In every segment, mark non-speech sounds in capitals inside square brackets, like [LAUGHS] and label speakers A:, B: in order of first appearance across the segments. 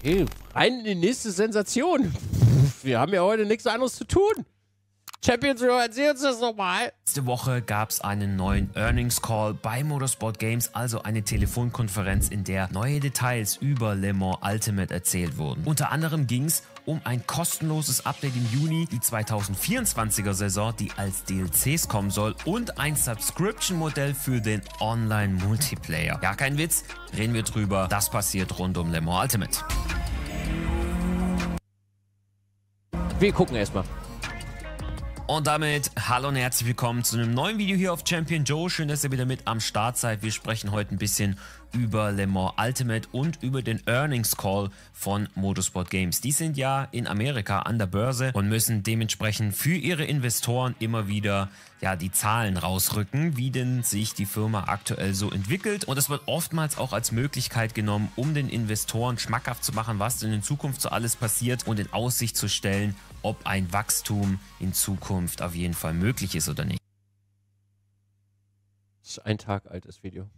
A: Okay, rein in die nächste Sensation. Wir haben ja heute nichts anderes zu tun.
B: Champions, wir erzähl uns das nochmal. Letzte Woche gab es einen neuen Earnings Call bei Motorsport Games, also eine Telefonkonferenz, in der neue Details über Le Mans Ultimate erzählt wurden. Unter anderem ging es um ein kostenloses Update im Juni, die 2024er Saison, die als DLCs kommen soll und ein Subscription-Modell für den Online-Multiplayer. Ja, kein Witz, reden wir drüber. Das passiert rund um Le Mans Ultimate. Wir gucken erstmal. Und damit hallo und herzlich willkommen zu einem neuen Video hier auf Champion Joe. Schön, dass ihr wieder mit am Start seid. Wir sprechen heute ein bisschen über Le Mans Ultimate und über den Earnings Call von Motorsport Games. Die sind ja in Amerika an der Börse und müssen dementsprechend für ihre Investoren immer wieder ja, die Zahlen rausrücken, wie denn sich die Firma aktuell so entwickelt. Und es wird oftmals auch als Möglichkeit genommen, um den Investoren schmackhaft zu machen, was denn in Zukunft so alles passiert und in Aussicht zu stellen, ob ein Wachstum in Zukunft auf jeden Fall möglich ist oder nicht. Das ist ein Tag altes Video.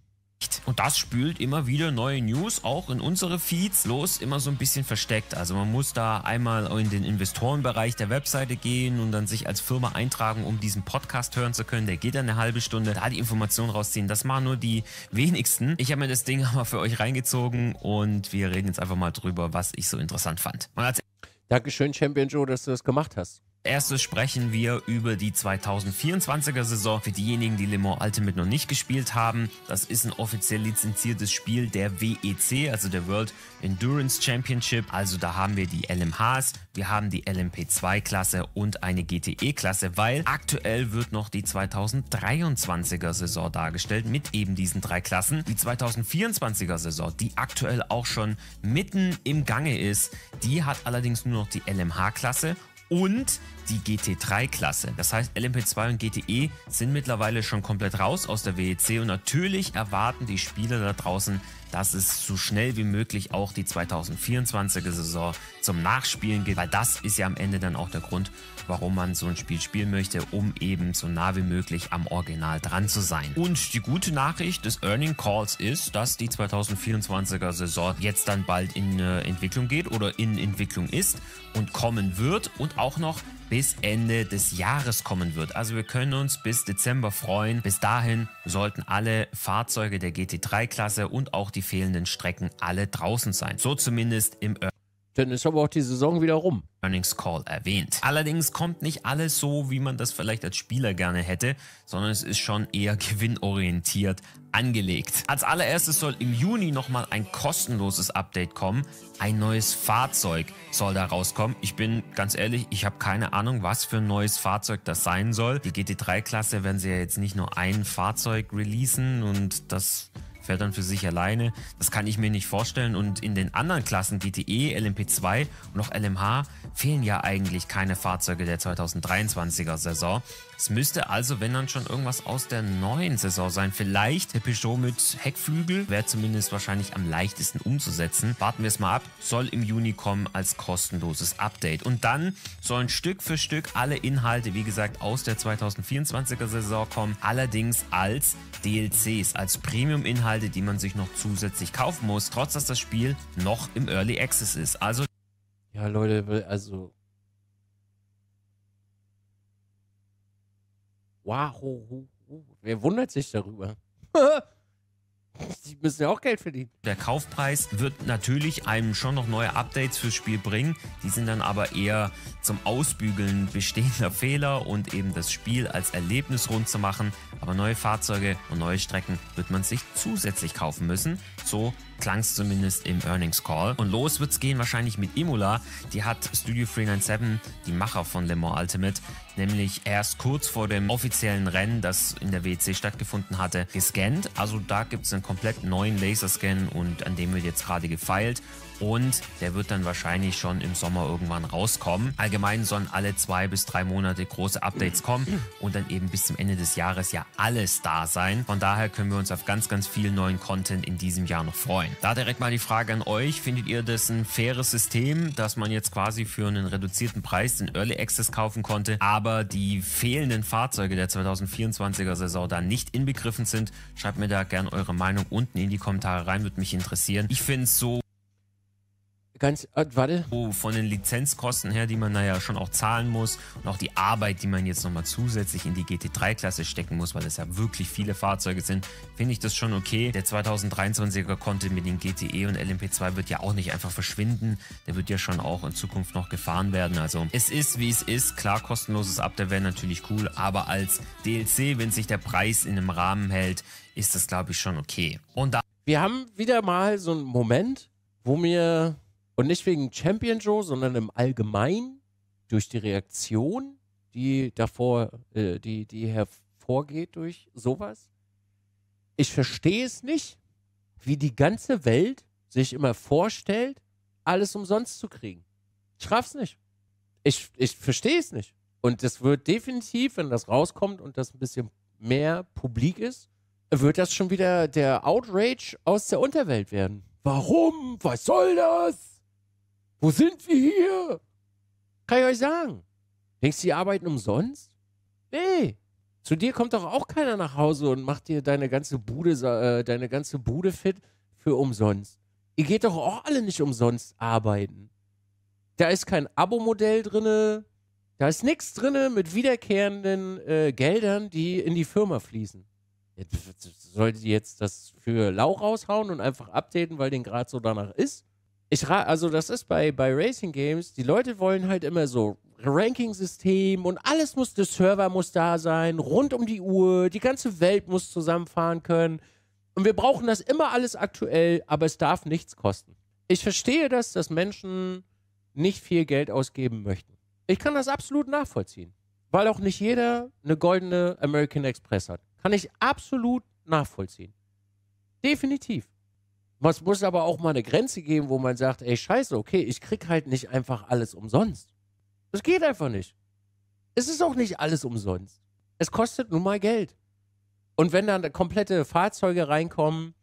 B: Und das spült immer wieder neue News auch in unsere Feeds los, immer so ein bisschen versteckt. Also man muss da einmal in den Investorenbereich der Webseite gehen und dann sich als Firma eintragen, um diesen Podcast hören zu können. Der geht dann eine halbe Stunde. Da die Informationen rausziehen, das machen nur die wenigsten. Ich habe mir das Ding [LAUGHS] aber für euch reingezogen und wir reden jetzt einfach mal drüber, was ich so interessant fand.
A: Dankeschön, Champion Joe, dass du das gemacht hast.
B: Erstes sprechen wir über die 2024er Saison. Für diejenigen, die Le Mans Ultimate noch nicht gespielt haben, das ist ein offiziell lizenziertes Spiel der WEC, also der World Endurance Championship. Also da haben wir die LMHs, wir haben die LMP2-Klasse und eine GTE-Klasse, weil aktuell wird noch die 2023er Saison dargestellt mit eben diesen drei Klassen. Die 2024er Saison, die aktuell auch schon mitten im Gange ist, die hat allerdings nur noch die LMH-Klasse und die GT3-Klasse. Das heißt, LMP2 und GTE sind mittlerweile schon komplett raus aus der WEC und natürlich erwarten die Spieler da draußen dass es so schnell wie möglich auch die 2024er Saison zum Nachspielen geht, weil das ist ja am Ende dann auch der Grund, warum man so ein Spiel spielen möchte, um eben so nah wie möglich am Original dran zu sein. Und die gute Nachricht des Earning Calls ist, dass die 2024er Saison jetzt dann bald in äh, Entwicklung geht oder in Entwicklung ist und kommen wird und auch noch bis Ende des Jahres kommen wird. Also wir können uns bis Dezember freuen. Bis dahin sollten alle Fahrzeuge der GT3-Klasse und auch die fehlenden Strecken alle draußen sein. So zumindest im Early dann ist aber auch die Saison wieder rum. Earnings Call erwähnt. Allerdings kommt nicht alles so, wie man das vielleicht als Spieler gerne hätte, sondern es ist schon eher [LAUGHS] gewinnorientiert angelegt. Als allererstes soll im Juni nochmal ein kostenloses Update kommen. Ein neues Fahrzeug soll da rauskommen. Ich bin ganz ehrlich, ich habe keine Ahnung, was für ein neues Fahrzeug das sein soll. Die GT3-Klasse werden sie ja jetzt nicht nur ein Fahrzeug releasen und das Feldern für sich alleine. Das kann ich mir nicht vorstellen. Und in den anderen Klassen GTE, LMP2 und auch LMH fehlen ja eigentlich keine Fahrzeuge der 2023er Saison. Es müsste also, wenn dann schon irgendwas aus der neuen Saison sein. Vielleicht der Peugeot mit Heckflügel wäre zumindest wahrscheinlich am leichtesten umzusetzen. Warten wir es mal ab. Soll im Juni kommen als kostenloses Update. Und dann sollen Stück für Stück alle Inhalte, wie gesagt, aus der 2024er Saison kommen. Allerdings als DLCs, als Premium-Inhalte, die man sich noch zusätzlich kaufen muss, trotz dass das Spiel noch im Early Access ist. Also
A: ja, Leute, also
B: Wow, Wer wundert sich darüber? [LAUGHS] Die müssen ja auch Geld verdienen. Der Kaufpreis wird natürlich einem schon noch neue Updates fürs Spiel bringen. Die sind dann aber eher zum Ausbügeln bestehender [LAUGHS] Fehler und eben das Spiel als Erlebnis rund zu machen. Aber neue Fahrzeuge und neue Strecken wird man sich zusätzlich kaufen müssen. So klang es zumindest im Earnings Call. Und los wird's gehen wahrscheinlich mit Imola. Die hat Studio 397, die Macher von Le Mans Ultimate, nämlich erst kurz vor dem offiziellen Rennen, das in der WC stattgefunden hatte, gescannt. Also da gibt es einen komplett neuen Laserscan und an dem wird jetzt gerade gefeilt und der wird dann wahrscheinlich schon im Sommer irgendwann rauskommen. Allgemein sollen alle zwei bis drei Monate große Updates kommen und dann eben bis zum Ende des Jahres ja alles da sein. Von daher können wir uns auf ganz, ganz viel neuen Content in diesem Jahr noch freuen. Da direkt mal die Frage an euch, findet ihr das ein faires System, dass man jetzt quasi für einen reduzierten Preis den Early Access kaufen konnte, aber aber die fehlenden Fahrzeuge der 2024er Saison da nicht inbegriffen sind. Schreibt mir da gerne eure Meinung unten in die Kommentare rein, würde mich interessieren. Ich finde es so Ganz, äh, warte. Oh, von den Lizenzkosten her, die man naja schon auch zahlen muss und auch die Arbeit, die man jetzt nochmal zusätzlich in die GT3-Klasse stecken muss, weil es ja wirklich viele Fahrzeuge sind, finde ich das schon okay. Der 2023er Content mit den GTE und LMP2 wird ja auch nicht einfach verschwinden. Der wird ja schon auch in Zukunft noch gefahren werden. Also es ist, wie es ist. Klar, kostenloses Update wäre natürlich cool, aber als DLC, wenn sich der Preis in einem Rahmen hält, ist das, glaube ich, schon okay. Und da
A: Wir haben wieder mal so einen Moment, wo mir und nicht wegen Champion Joe, sondern im Allgemeinen durch die Reaktion, die davor, äh, die, die hervorgeht durch sowas. Ich verstehe es nicht, wie die ganze Welt sich immer vorstellt, alles umsonst zu kriegen. Ich raff's nicht. Ich, ich verstehe es nicht. Und das wird definitiv, wenn das rauskommt und das ein bisschen mehr publik ist, wird das schon wieder der Outrage aus der Unterwelt werden. Warum? Was soll das? Wo sind wir hier? Kann ich euch sagen. Denkst du, die arbeiten umsonst? Nee. Zu dir kommt doch auch keiner nach Hause und macht dir deine ganze Bude, äh, deine ganze Bude fit für umsonst. Ihr geht doch auch alle nicht umsonst arbeiten. Da ist kein Abo-Modell drin. Da ist nichts drin mit wiederkehrenden äh, Geldern, die in die Firma fließen. Jetzt, solltet ihr jetzt das für lau raushauen und einfach updaten, weil den gerade so danach ist? ich also das ist bei, bei Racing Games, die Leute wollen halt immer so Ranking-System und alles muss, der Server muss da sein, rund um die Uhr, die ganze Welt muss zusammenfahren können. Und wir brauchen das immer alles aktuell, aber es darf nichts kosten. Ich verstehe das, dass Menschen nicht viel Geld ausgeben möchten. Ich kann das absolut nachvollziehen, weil auch nicht jeder eine goldene American Express hat. Kann ich absolut nachvollziehen. Definitiv. Es muss aber auch mal eine Grenze geben, wo man sagt, ey, scheiße, okay, ich krieg halt nicht einfach alles umsonst. Das geht einfach nicht. Es ist auch nicht alles umsonst. Es kostet nun mal Geld. Und wenn dann komplette Fahrzeuge reinkommen,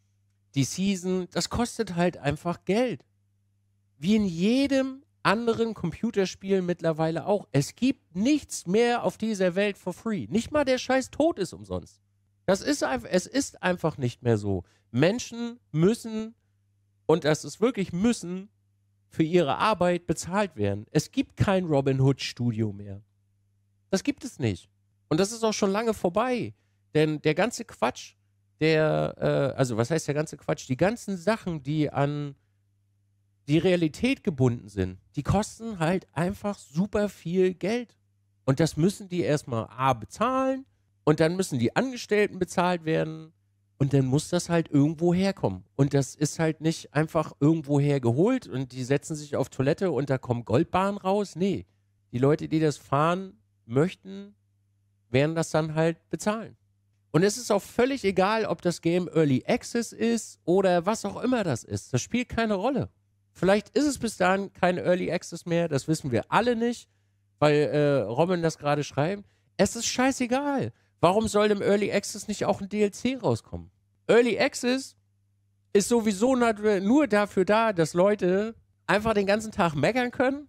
A: die Season, das kostet halt einfach Geld. Wie in jedem anderen Computerspiel mittlerweile auch. Es gibt nichts mehr auf dieser Welt for free. Nicht mal der scheiß Tod ist umsonst. Das ist einfach, es ist einfach nicht mehr so. Menschen müssen, und das ist wirklich müssen, für ihre Arbeit bezahlt werden. Es gibt kein Robin Hood Studio mehr. Das gibt es nicht. Und das ist auch schon lange vorbei. Denn der ganze Quatsch, der, äh, also was heißt der ganze Quatsch? Die ganzen Sachen, die an die Realität gebunden sind, die kosten halt einfach super viel Geld. Und das müssen die erstmal A bezahlen und dann müssen die Angestellten bezahlt werden und dann muss das halt irgendwo herkommen. Und das ist halt nicht einfach irgendwo hergeholt und die setzen sich auf Toilette und da kommen Goldbahnen raus. Nee, die Leute, die das fahren möchten, werden das dann halt bezahlen. Und es ist auch völlig egal, ob das Game Early Access ist oder was auch immer das ist. Das spielt keine Rolle. Vielleicht ist es bis dahin kein Early Access mehr, das wissen wir alle nicht, weil äh, Robin das gerade schreibt. Es ist scheißegal. Warum soll im Early Access nicht auch ein DLC rauskommen? Early Access ist sowieso nur dafür da, dass Leute einfach den ganzen Tag meckern können,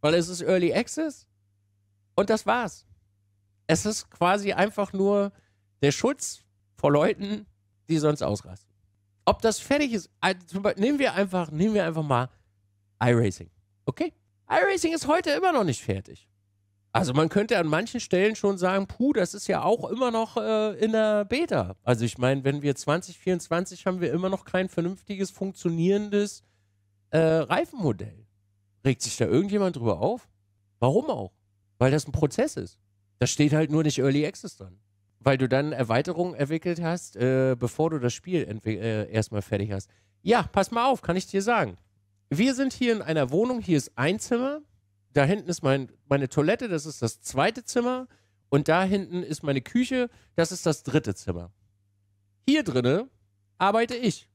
A: weil es ist Early Access und das war's. Es ist quasi einfach nur der Schutz vor Leuten, die sonst ausrasten. Ob das fertig ist, also nehmen wir einfach, nehmen wir einfach mal iRacing. Okay? iRacing ist heute immer noch nicht fertig. Also man könnte an manchen Stellen schon sagen, puh, das ist ja auch immer noch äh, in der Beta. Also ich meine, wenn wir 2024 haben wir immer noch kein vernünftiges, funktionierendes äh, Reifenmodell. Regt sich da irgendjemand drüber auf? Warum auch? Weil das ein Prozess ist. Da steht halt nur nicht Early Access dran. Weil du dann Erweiterungen entwickelt hast, äh, bevor du das Spiel äh, erstmal fertig hast. Ja, pass mal auf, kann ich dir sagen. Wir sind hier in einer Wohnung, hier ist ein Zimmer, da hinten ist mein, meine Toilette, das ist das zweite Zimmer. Und da hinten ist meine Küche, das ist das dritte Zimmer. Hier drinne arbeite ich.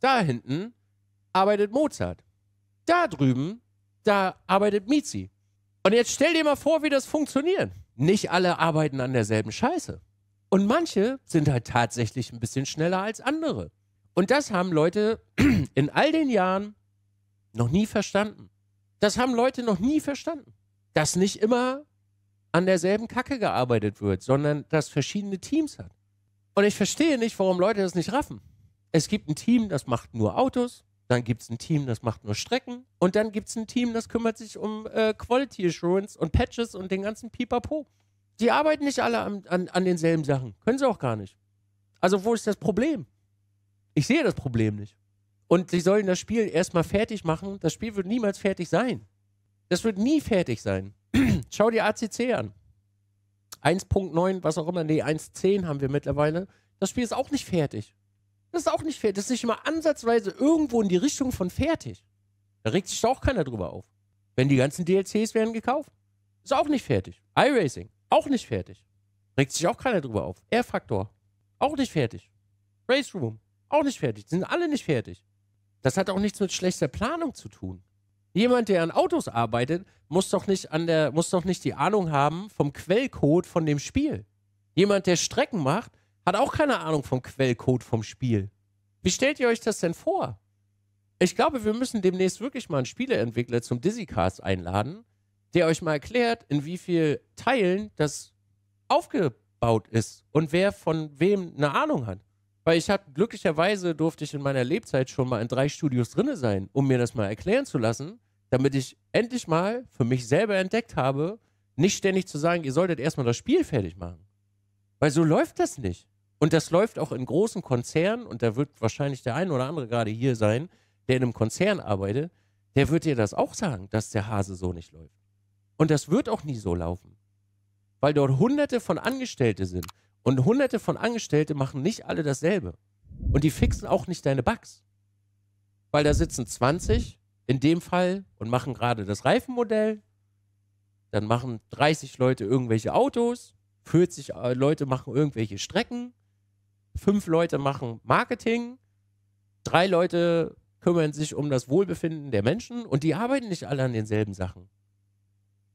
A: Da hinten arbeitet Mozart. Da drüben, da arbeitet Mizi. Und jetzt stell dir mal vor, wie das funktioniert. Nicht alle arbeiten an derselben Scheiße. Und manche sind halt tatsächlich ein bisschen schneller als andere. Und das haben Leute [CLEARS THROAT] in all den Jahren noch nie verstanden. Das haben Leute noch nie verstanden, dass nicht immer an derselben Kacke gearbeitet wird, sondern dass verschiedene Teams hat. Und ich verstehe nicht, warum Leute das nicht raffen. Es gibt ein Team, das macht nur Autos, dann gibt es ein Team, das macht nur Strecken und dann gibt es ein Team, das kümmert sich um äh, Quality Assurance und Patches und den ganzen Pipapo. Die arbeiten nicht alle an, an, an denselben Sachen. Können sie auch gar nicht. Also wo ist das Problem? Ich sehe das Problem nicht. Und sie sollen das Spiel erstmal fertig machen. Das Spiel wird niemals fertig sein. Das wird nie fertig sein. [CLEARS THROAT] Schau dir ACC an. 1.9, was auch immer, nee, 1.10 haben wir mittlerweile. Das Spiel ist auch nicht fertig. Das ist auch nicht fertig. Das ist nicht immer ansatzweise irgendwo in die Richtung von fertig. Da regt sich auch keiner drüber auf. Wenn die ganzen DLCs werden gekauft. Ist auch nicht fertig. iRacing, auch nicht fertig. Regt sich auch keiner drüber auf. Air Factor, auch nicht fertig. Race Room, auch nicht fertig. Sind alle nicht fertig. Das hat auch nichts mit schlechter Planung zu tun. Jemand, der an Autos arbeitet, muss doch nicht an der, muss doch nicht die Ahnung haben vom Quellcode von dem Spiel. Jemand, der Strecken macht, hat auch keine Ahnung vom Quellcode vom Spiel. Wie stellt ihr euch das denn vor? Ich glaube, wir müssen demnächst wirklich mal einen Spieleentwickler zum Dizzycast einladen, der euch mal erklärt, in wie vielen Teilen das aufgebaut ist und wer von wem eine Ahnung hat. Weil ich habe glücklicherweise durfte ich in meiner Lebzeit schon mal in drei Studios drinne sein, um mir das mal erklären zu lassen, damit ich endlich mal für mich selber entdeckt habe, nicht ständig zu sagen, ihr solltet erstmal das Spiel fertig machen. Weil so läuft das nicht. Und das läuft auch in großen Konzernen, und da wird wahrscheinlich der ein oder andere gerade hier sein, der in einem Konzern arbeitet, der wird dir das auch sagen, dass der Hase so nicht läuft. Und das wird auch nie so laufen. Weil dort hunderte von Angestellte sind. Und hunderte von Angestellten machen nicht alle dasselbe. Und die fixen auch nicht deine Bugs. Weil da sitzen 20 in dem Fall und machen gerade das Reifenmodell. Dann machen 30 Leute irgendwelche Autos. 40 äh, Leute machen irgendwelche Strecken. Fünf Leute machen Marketing. Drei Leute kümmern sich um das Wohlbefinden der Menschen und die arbeiten nicht alle an denselben Sachen.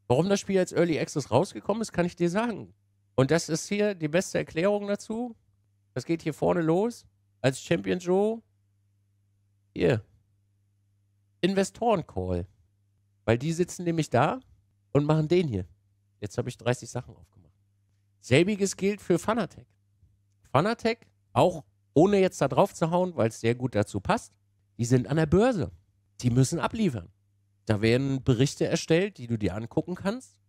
A: Warum das Spiel als Early Access rausgekommen ist, kann ich dir sagen. Und das ist hier die beste Erklärung dazu. Das geht hier vorne los. Als Champion Joe. Hier. Investoren-Call. Weil die sitzen nämlich da und machen den hier. Jetzt habe ich 30 Sachen aufgemacht. Selbiges gilt für Fanatec. Fanatec, auch ohne jetzt da drauf zu hauen, weil es sehr gut dazu passt, die sind an der Börse. Die müssen abliefern. Da werden Berichte erstellt, die du dir angucken kannst.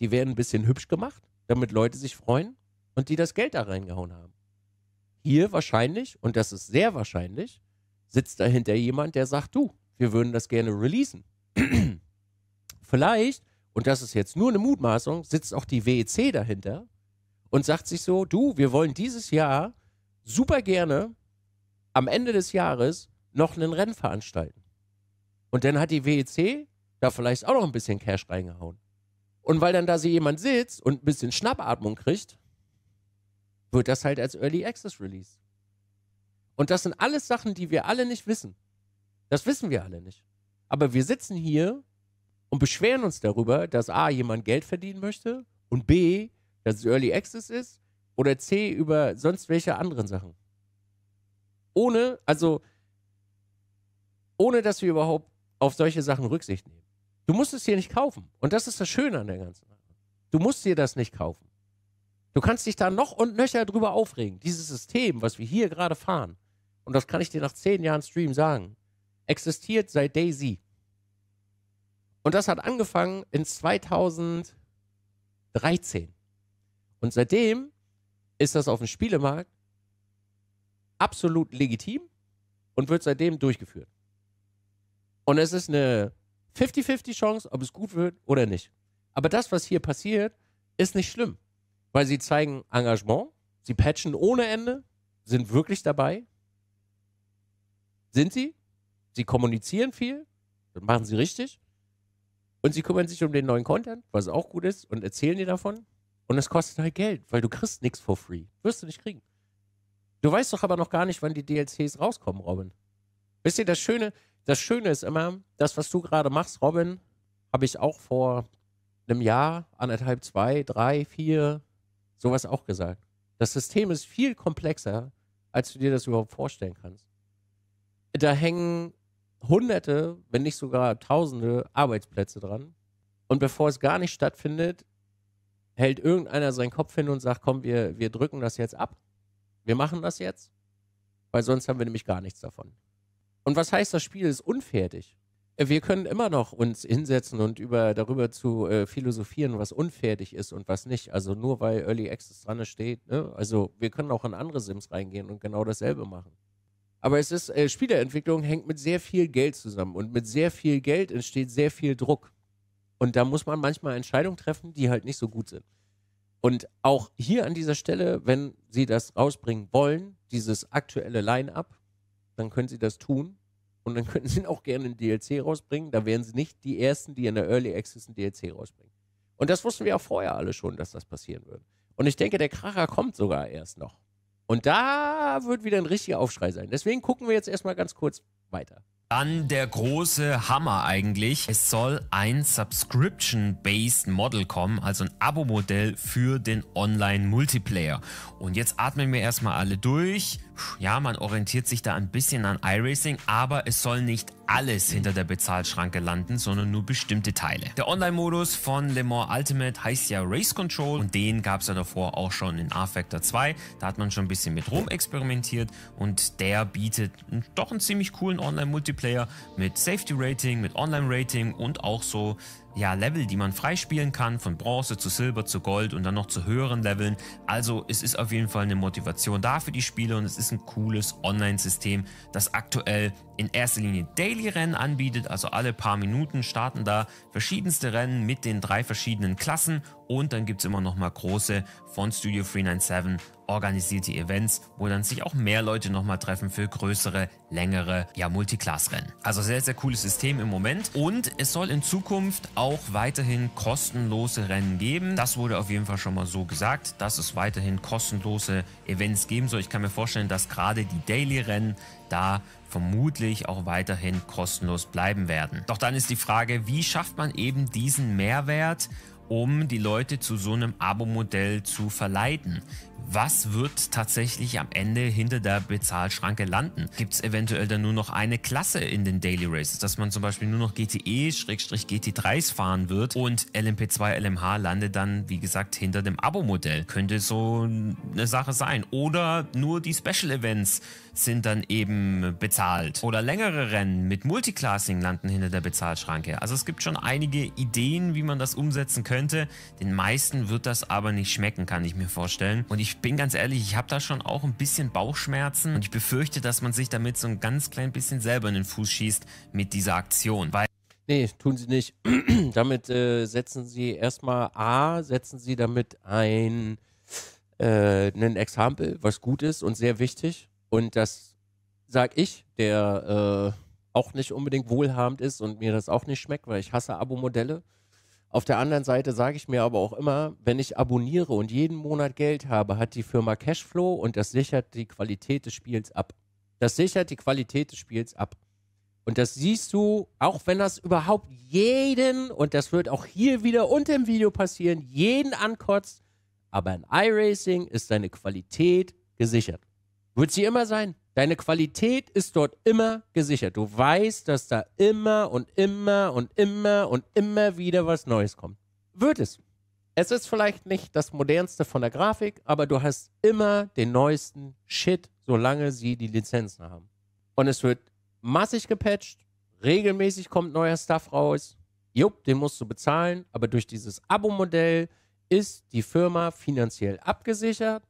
A: Die werden ein bisschen hübsch gemacht damit Leute sich freuen und die das Geld da reingehauen haben. Hier wahrscheinlich, und das ist sehr wahrscheinlich, sitzt dahinter jemand, der sagt, du, wir würden das gerne releasen. [CLEARS THROAT] Vielleicht, und das ist jetzt nur eine Mutmaßung, sitzt auch die WEC dahinter und sagt sich so, du, wir wollen dieses Jahr super gerne am Ende des Jahres noch einen Rennen veranstalten. Und dann hat die WEC da vielleicht auch noch ein bisschen Cash reingehauen. Und weil dann da so jemand sitzt und ein bisschen Schnappatmung kriegt, wird das halt als Early Access Release. Und das sind alles Sachen, die wir alle nicht wissen. Das wissen wir alle nicht. Aber wir sitzen hier und beschweren uns darüber, dass A, jemand Geld verdienen möchte und B, dass es Early Access ist oder C, über sonst welche anderen Sachen. Ohne, also, ohne dass wir überhaupt auf solche Sachen Rücksicht nehmen. Du musst es dir nicht kaufen. Und das ist das Schöne an der ganzen Sache. Du musst dir das nicht kaufen. Du kannst dich da noch und nöcher drüber aufregen. Dieses System, was wir hier gerade fahren, und das kann ich dir nach zehn Jahren Stream sagen, existiert seit Daisy. Und das hat angefangen in 2013. Und seitdem ist das auf dem Spielemarkt absolut legitim und wird seitdem durchgeführt. Und es ist eine 50-50 Chance, ob es gut wird oder nicht. Aber das, was hier passiert, ist nicht schlimm, weil sie zeigen Engagement, sie patchen ohne Ende, sind wirklich dabei. Sind sie? Sie kommunizieren viel, das machen sie richtig. Und sie kümmern sich um den neuen Content, was auch gut ist, und erzählen dir davon. Und es kostet halt Geld, weil du kriegst nichts for free. Wirst du nicht kriegen. Du weißt doch aber noch gar nicht, wann die DLCs rauskommen, Robin. Wisst ihr, das Schöne, das Schöne ist immer, das, was du gerade machst, Robin, habe ich auch vor einem Jahr, anderthalb, zwei, drei, vier, sowas auch gesagt. Das System ist viel komplexer, als du dir das überhaupt vorstellen kannst. Da hängen hunderte, wenn nicht sogar tausende Arbeitsplätze dran. Und bevor es gar nicht stattfindet, hält irgendeiner seinen Kopf hin und sagt, komm, wir, wir drücken das jetzt ab. Wir machen das jetzt, weil sonst haben wir nämlich gar nichts davon. Und was heißt, das Spiel ist unfertig? Äh, wir können immer noch uns hinsetzen und über, darüber zu äh, philosophieren, was unfertig ist und was nicht. Also nur weil Early Access dran steht. Ne? Also wir können auch in andere Sims reingehen und genau dasselbe machen. Aber es ist, äh, Spieleentwicklung hängt mit sehr viel Geld zusammen und mit sehr viel Geld entsteht sehr viel Druck. Und da muss man manchmal Entscheidungen treffen, die halt nicht so gut sind. Und auch hier an dieser Stelle, wenn Sie das rausbringen wollen, dieses aktuelle Line-up, dann können Sie das tun. Und dann könnten sie auch gerne einen DLC rausbringen. Da wären sie nicht die Ersten, die in der Early Access einen DLC rausbringen. Und das wussten wir ja vorher alle schon, dass das passieren würde. Und ich denke, der Kracher kommt sogar erst noch. Und da wird wieder ein richtiger Aufschrei sein. Deswegen gucken wir jetzt erstmal ganz kurz weiter.
B: Dann der große Hammer eigentlich. Es soll ein Subscription-Based Model kommen, also ein Abo-Modell für den Online-Multiplayer. Und jetzt atmen wir erstmal alle durch. Ja, man orientiert sich da ein bisschen an iRacing, aber es soll nicht alles hinter der Bezahlschranke landen, sondern nur bestimmte Teile. Der Online-Modus von Le Mans Ultimate heißt ja Race Control und den gab es ja davor auch schon in R-Factor 2. Da hat man schon ein bisschen mit experimentiert und der bietet doch einen ziemlich coolen Online-Multiplayer Multiplayer mit Safety Rating, mit Online Rating und auch so ja, Level, die man freispielen kann, von Bronze zu Silber zu Gold und dann noch zu höheren Leveln. Also es ist auf jeden Fall eine Motivation da für die Spiele und es ist ein cooles Online-System, das aktuell in erster Linie Daily-Rennen anbietet. Also alle paar Minuten starten da verschiedenste Rennen mit den drei verschiedenen Klassen und dann gibt es immer noch mal große von Studio 397 organisierte Events, wo dann sich auch mehr Leute nochmal treffen für größere, längere, ja, Multiclass-Rennen. Also sehr, sehr cooles System im Moment. Und es soll in Zukunft auch weiterhin kostenlose Rennen geben. Das wurde auf jeden Fall schon mal so gesagt, dass es weiterhin kostenlose Events geben soll. Ich kann mir vorstellen, dass gerade die Daily-Rennen da vermutlich auch weiterhin kostenlos bleiben werden. Doch dann ist die Frage, wie schafft man eben diesen Mehrwert um die Leute zu so einem Abo-Modell zu verleiten. Was wird tatsächlich am Ende hinter der Bezahlschranke landen? Gibt es eventuell dann nur noch eine Klasse in den Daily Races, dass man zum Beispiel nur noch GTE-GT3s fahren wird und LMP2, LMH landet dann, wie gesagt, hinter dem Abo-Modell? Könnte so eine Sache sein. Oder nur die Special Events sind dann eben bezahlt. Oder längere Rennen mit Multiclassing landen hinter der Bezahlschranke. Also es gibt schon einige Ideen, wie man das umsetzen könnte könnte. Den meisten wird das aber nicht schmecken, kann ich mir vorstellen. Und ich bin ganz ehrlich, ich habe da schon auch ein bisschen Bauchschmerzen und ich befürchte, dass man sich damit so ein ganz klein bisschen selber in den Fuß schießt mit dieser Aktion. Weil Nee, tun sie nicht. [CLEARS THROAT] damit äh, setzen sie erstmal A, setzen sie
A: damit ein äh, ein Exempel, was gut ist und sehr wichtig. Und das sag ich, der äh, auch nicht unbedingt wohlhabend ist und mir das auch nicht schmeckt, weil ich hasse Abo-Modelle. Auf der anderen Seite sage ich mir aber auch immer, wenn ich abonniere und jeden Monat Geld habe, hat die Firma Cashflow und das sichert die Qualität des Spiels ab. Das sichert die Qualität des Spiels ab. Und das siehst du, auch wenn das überhaupt jeden, und das wird auch hier wieder unter dem Video passieren, jeden ankotzt, aber in iRacing ist deine Qualität gesichert. Wird sie immer sein. Deine Qualität ist dort immer gesichert. Du weißt, dass da immer und immer und immer und immer wieder was Neues kommt. Wird es. Es ist vielleicht nicht das modernste von der Grafik, aber du hast immer den neuesten Shit, solange sie die Lizenzen haben. Und es wird massig gepatcht, regelmäßig kommt neuer Stuff raus. Jupp, den musst du bezahlen, aber durch dieses Abo-Modell ist die Firma finanziell abgesichert,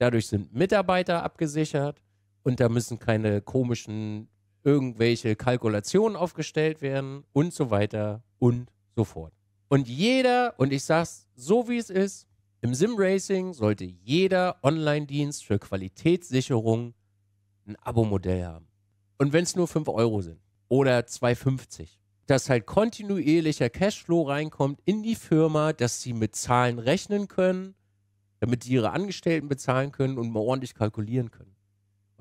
A: dadurch sind Mitarbeiter abgesichert und da müssen keine komischen irgendwelche Kalkulationen aufgestellt werden und so weiter und so fort. Und jeder, und ich sage es so wie es ist, im Sim-Racing sollte jeder Online-Dienst für Qualitätssicherung ein Abo-Modell haben. Und wenn es nur 5 Euro sind oder 2,50, dass halt kontinuierlicher Cashflow reinkommt in die Firma, dass sie mit Zahlen rechnen können, damit sie ihre Angestellten bezahlen können und mal ordentlich kalkulieren können.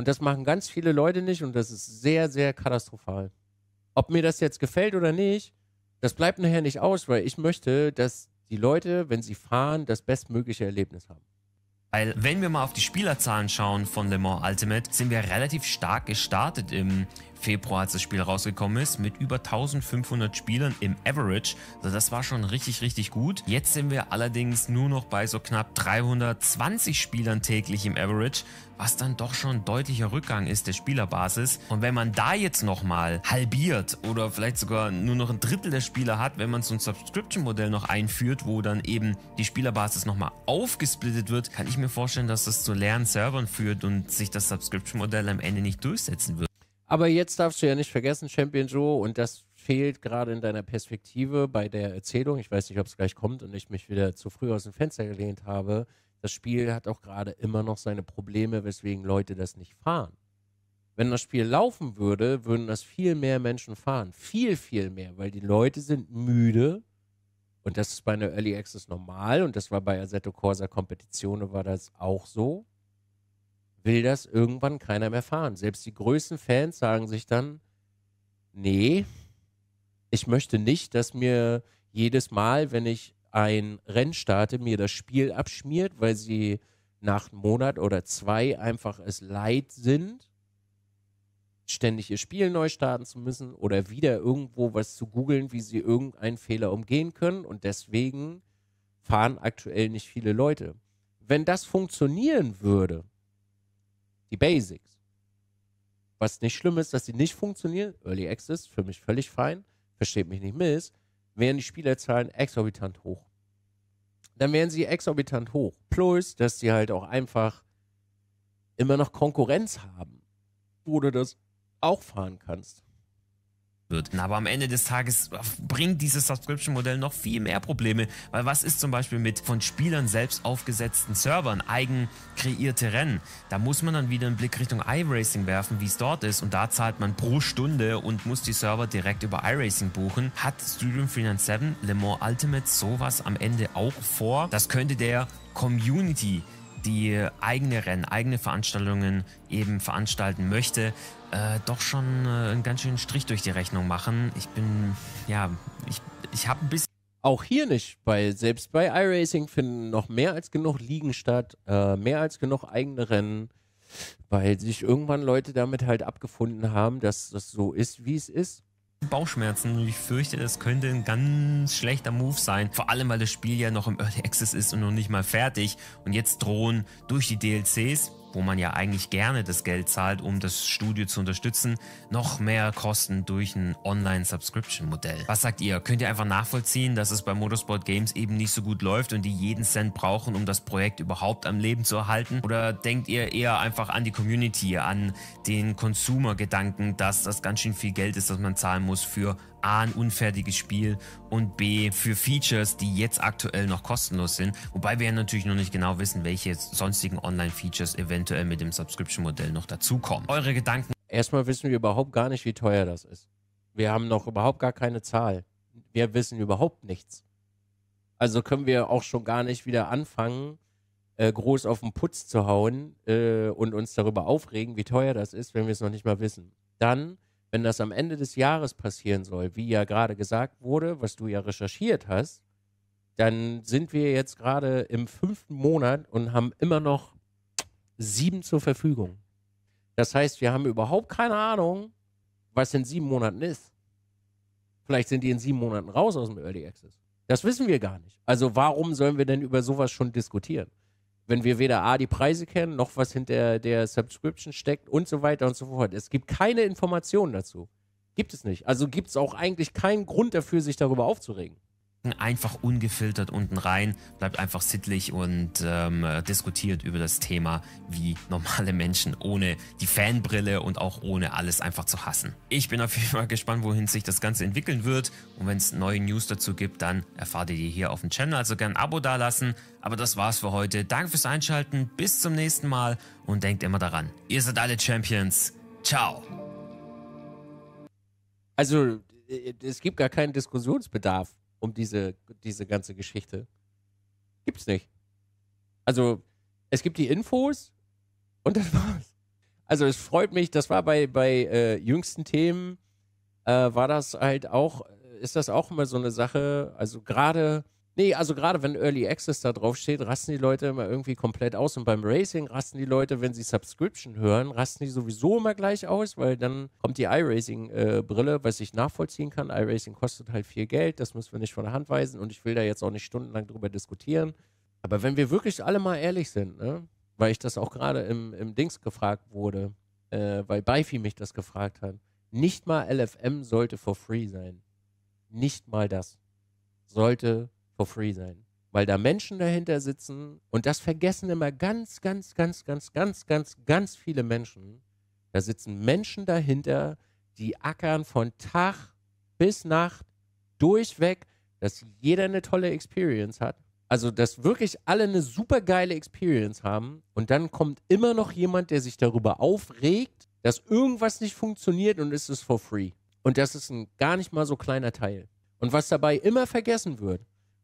A: Und das machen ganz viele Leute nicht und das ist sehr, sehr katastrophal. Ob mir das jetzt gefällt oder nicht, das bleibt nachher nicht aus, weil ich möchte, dass die Leute, wenn sie fahren, das bestmögliche Erlebnis haben.
B: Weil wenn wir mal auf die Spielerzahlen schauen von Le Mans Ultimate, sind wir relativ stark gestartet im Februar, als das Spiel rausgekommen ist, mit über 1500 Spielern im Average. Also das war schon richtig, richtig gut. Jetzt sind wir allerdings nur noch bei so knapp 320 Spielern täglich im Average, was dann doch schon ein deutlicher Rückgang ist der Spielerbasis. Und wenn man da jetzt nochmal halbiert oder vielleicht sogar nur noch ein Drittel der Spieler hat, wenn man so ein Subscription-Modell noch einführt, wo dann eben die Spielerbasis nochmal aufgesplittet wird, kann ich mir vorstellen, dass das zu leeren Servern führt und sich das Subscription-Modell am Ende nicht durchsetzen wird.
A: Aber jetzt darfst du ja nicht vergessen, Champion Joe, und das fehlt gerade in deiner Perspektive bei der Erzählung. Ich weiß nicht, ob es gleich
B: kommt und ich mich wieder
A: zu früh aus dem Fenster gelehnt habe. Das Spiel hat auch gerade immer noch seine Probleme, weswegen Leute das nicht fahren. Wenn das Spiel laufen würde, würden das viel mehr Menschen fahren. Viel, viel mehr, weil die Leute sind müde. Und das ist bei einer Early Access normal und das war bei Assetto Corsa Competizione war das auch so will das irgendwann keiner mehr fahren. Selbst die größten Fans sagen sich dann, nee, ich möchte nicht, dass mir jedes Mal, wenn ich ein Rennen starte, mir das Spiel abschmiert, weil sie nach einem Monat oder zwei einfach es leid sind, ständig ihr Spiel neu starten zu müssen oder wieder irgendwo was zu googeln, wie sie irgendeinen Fehler umgehen können. Und deswegen fahren aktuell nicht viele Leute. Wenn das funktionieren würde, die Basics. Was nicht schlimm ist, dass sie nicht funktionieren. Early Access, für mich völlig fein. Versteht mich nicht miss. Wären die Spielerzahlen exorbitant hoch. Dann wären sie exorbitant hoch. Plus, dass sie halt auch einfach immer noch Konkurrenz haben,
B: wo du das auch fahren kannst wird. Aber am Ende des Tages äh, bringt dieses Subscription-Modell noch viel mehr Probleme, weil was ist zum Beispiel mit von Spielern selbst aufgesetzten Servern, eigen kreierte Rennen? Da muss man dann wieder einen Blick Richtung iRacing werfen, wie es dort ist und da zahlt man pro Stunde und muss die Server direkt über iRacing buchen. Hat Studio 397 Le Mans Ultimate sowas am Ende auch vor? Das könnte der Community die eigene Rennen, eigene Veranstaltungen eben veranstalten möchte, äh, doch schon äh, einen ganz schönen Strich durch die Rechnung machen. Ich bin,
A: ja, ich, ich habe ein bisschen. Auch hier nicht, weil selbst bei iRacing finden noch mehr als genug Ligen statt, äh, mehr als genug eigene Rennen, weil sich irgendwann Leute damit halt abgefunden haben, dass das so ist, wie es ist.
B: Bauchschmerzen und ich fürchte, das könnte ein ganz schlechter Move sein. Vor allem, weil das Spiel ja noch im Early Access ist und noch nicht mal fertig. Und jetzt drohen durch die DLCs wo man ja eigentlich gerne das Geld zahlt, um das Studio zu unterstützen, noch mehr Kosten durch ein Online-Subscription-Modell. Was sagt ihr? Könnt ihr einfach nachvollziehen, dass es bei Motorsport Games eben nicht so gut läuft und die jeden Cent brauchen, um das Projekt überhaupt am Leben zu erhalten? Oder denkt ihr eher einfach an die Community, an den Consumer-Gedanken, dass das ganz schön viel Geld ist, das man zahlen muss für A, ein unfertiges Spiel und B, für Features, die jetzt aktuell noch kostenlos sind. Wobei wir ja natürlich noch nicht genau wissen, welche sonstigen Online-Features eventuell mit dem Subscription-Modell noch dazukommen. Eure Gedanken.
A: Erstmal wissen wir überhaupt gar nicht, wie teuer das ist. Wir haben noch überhaupt gar keine Zahl. Wir wissen überhaupt nichts. Also können wir auch schon gar nicht wieder anfangen, äh, groß auf den Putz zu hauen äh, und uns darüber aufregen, wie teuer das ist, wenn wir es noch nicht mal wissen. Dann wenn das am Ende des Jahres passieren soll, wie ja gerade gesagt wurde, was du ja recherchiert hast, dann sind wir jetzt gerade im fünften Monat und haben immer noch sieben zur Verfügung. Das heißt, wir haben überhaupt keine Ahnung, was in sieben Monaten ist. Vielleicht sind die in sieben Monaten raus aus dem Early Access. Das wissen wir gar nicht. Also warum sollen wir denn über sowas schon diskutieren? wenn wir weder A, die Preise kennen, noch was hinter der Subscription steckt und so weiter und so fort. Es gibt keine Informationen dazu. Gibt es nicht. Also gibt es auch eigentlich keinen Grund dafür, sich darüber aufzuregen
B: einfach ungefiltert unten rein, bleibt einfach sittlich und ähm, diskutiert über das Thema wie normale Menschen, ohne die Fanbrille und auch ohne alles einfach zu hassen. Ich bin auf jeden Fall gespannt, wohin sich das Ganze entwickeln wird und wenn es neue News dazu gibt, dann erfahrt ihr die hier auf dem Channel, also gern ein Abo dalassen. Aber das war's für heute. Danke fürs Einschalten, bis zum nächsten Mal und denkt immer daran, ihr seid alle Champions. Ciao! Also, äh, es gibt
A: gar keinen Diskussionsbedarf um diese, diese ganze Geschichte. Gibt's nicht. Also, es gibt die Infos und das war's. Also, es freut mich, das war bei, bei äh, jüngsten Themen, äh, war das halt auch, ist das auch immer so eine Sache, also gerade Nee, also gerade wenn Early Access da drauf steht, rasten die Leute immer irgendwie komplett aus. Und beim Racing rasten die Leute, wenn sie Subscription hören, rasten die sowieso immer gleich aus, weil dann kommt die iRacing-Brille, äh, was ich nachvollziehen kann. iRacing kostet halt viel Geld, das müssen wir nicht von der Hand weisen und ich will da jetzt auch nicht stundenlang drüber diskutieren. Aber wenn wir wirklich alle mal ehrlich sind, ne? weil ich das auch gerade im, im Dings gefragt wurde, äh, weil Bifi mich das gefragt hat, nicht mal LFM sollte for free sein. Nicht mal das sollte for free sein. Weil da Menschen dahinter sitzen und das vergessen immer ganz, ganz, ganz, ganz, ganz, ganz, ganz viele Menschen. Da sitzen Menschen dahinter, die ackern von Tag bis Nacht durchweg, dass jeder eine tolle Experience hat. Also, dass wirklich alle eine super geile Experience haben und dann kommt immer noch jemand, der sich darüber aufregt, dass irgendwas nicht funktioniert und es ist for free. Und das ist ein gar nicht mal so kleiner Teil. Und was dabei immer vergessen wird,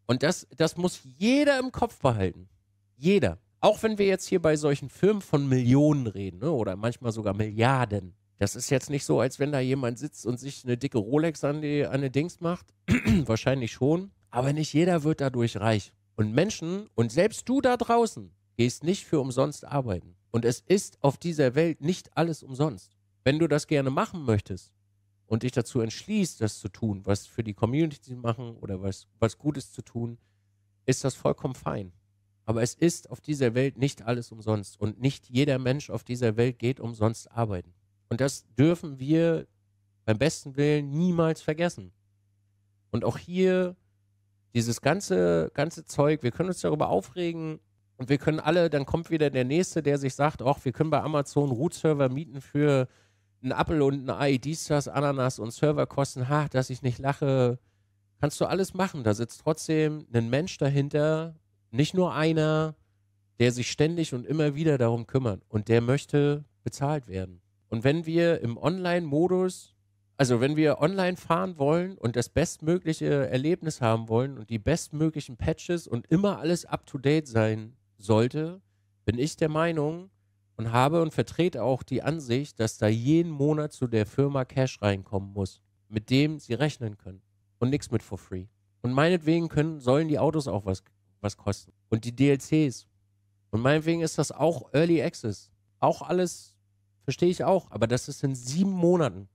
A: und das, das muss jeder im Kopf behalten. Jeder. Auch wenn wir jetzt hier bei solchen Firmen von Millionen reden ne? oder manchmal sogar Milliarden. Das ist jetzt nicht so, als wenn da jemand sitzt und sich eine dicke Rolex an die, an den Dings macht. [CLEARS THROAT] Wahrscheinlich schon. Aber nicht jeder wird dadurch reich. Und Menschen und selbst du da draußen gehst nicht für umsonst arbeiten. Und es ist auf dieser Welt nicht alles umsonst. Wenn du das gerne machen möchtest, und dich dazu entschließt, das zu tun, was für die Community zu machen oder was, was Gutes zu tun, ist das vollkommen fein. Aber es ist auf dieser Welt nicht alles umsonst und nicht jeder Mensch auf dieser Welt geht umsonst arbeiten. Und das dürfen wir beim besten Willen niemals vergessen. Und auch hier dieses ganze, ganze Zeug, wir können uns darüber aufregen und wir können alle, dann kommt wieder der Nächste, der sich sagt, ach, wir können bei Amazon Root-Server mieten für ein Apple und ein Ei, dies, das, Ananas und Serverkosten, ha, dass ich nicht lache, kannst du alles machen. Da sitzt trotzdem ein Mensch dahinter, nicht nur einer, der sich ständig und immer wieder darum kümmert und der möchte bezahlt werden. Und wenn wir im Online-Modus, also wenn wir online fahren wollen und das bestmögliche Erlebnis haben wollen und die bestmöglichen Patches und immer alles up-to-date sein sollte, bin ich der Meinung, und habe und vertrete auch die Ansicht, dass da jeden Monat zu der Firma Cash reinkommen muss, mit dem sie rechnen können und nichts mit for free. Und meinetwegen können, sollen die Autos auch was, was kosten und die DLCs. Und meinetwegen ist das auch Early Access. Auch alles verstehe ich auch, aber das ist in sieben Monaten.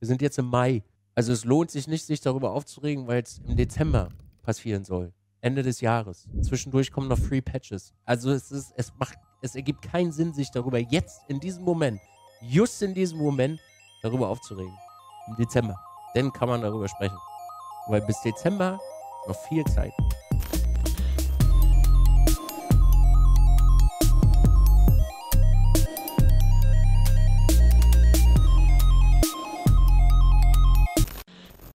A: Wir sind jetzt im Mai. Also es lohnt sich nicht, sich darüber aufzuregen, weil es im Dezember passieren soll. Ende des Jahres. Zwischendurch kommen noch Free Patches. Also es ist, es macht es ergibt keinen Sinn, sich darüber jetzt, in diesem Moment, just in diesem Moment, darüber aufzuregen. Im Dezember. Dann kann man darüber sprechen. Weil bis Dezember noch viel Zeit.